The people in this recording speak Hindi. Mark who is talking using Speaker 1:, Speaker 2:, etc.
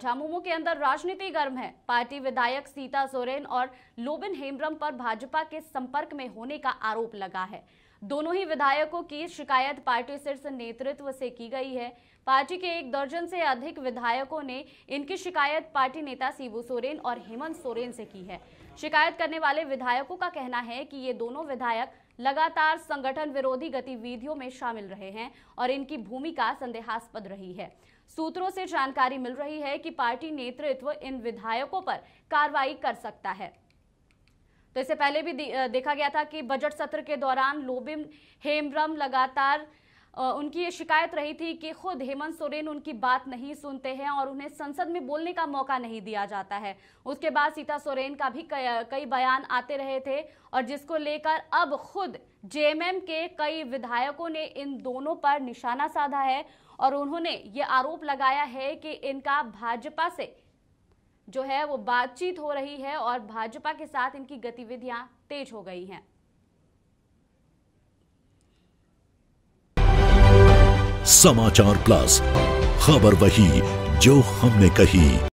Speaker 1: झामुमो के अंदर राजनीति गर्म है पार्टी विधायक सीता सोरेन और लोबिन हेम्ब्रम पर भाजपा के संपर्क में होने का आरोप लगा है दोनों ही विधायकों की शिकायत पार्टी शीर्ष नेतृत्व से की गई है पार्टी के एक दर्जन से अधिक विधायकों ने इनकी शिकायत पार्टी नेता शिबू सोरेन और हेमंत सोरेन से की है शिकायत करने वाले विधायकों का कहना है कि ये दोनों विधायक लगातार संगठन विरोधी गतिविधियों में शामिल रहे हैं और इनकी भूमिका संदेहास्पद रही है सूत्रों से जानकारी मिल रही है कि पार्टी नेतृत्व इन विधायकों पर कार्रवाई कर सकता है तो इससे पहले भी देखा गया था कि बजट सत्र के दौरान लोबिम हेम्ब्रम लगातार उनकी ये शिकायत रही थी कि खुद हेमंत सोरेन उनकी बात नहीं सुनते हैं और उन्हें संसद में बोलने का मौका नहीं दिया जाता है उसके बाद सीता सोरेन का भी कई बयान आते रहे थे और जिसको लेकर अब खुद जेएमएम के कई विधायकों ने इन दोनों पर निशाना साधा है और उन्होंने ये आरोप लगाया है कि इनका भाजपा से जो है वो बातचीत हो रही है और भाजपा के साथ इनकी गतिविधियां तेज हो गई हैं समाचार प्लस खबर वही जो हमने कही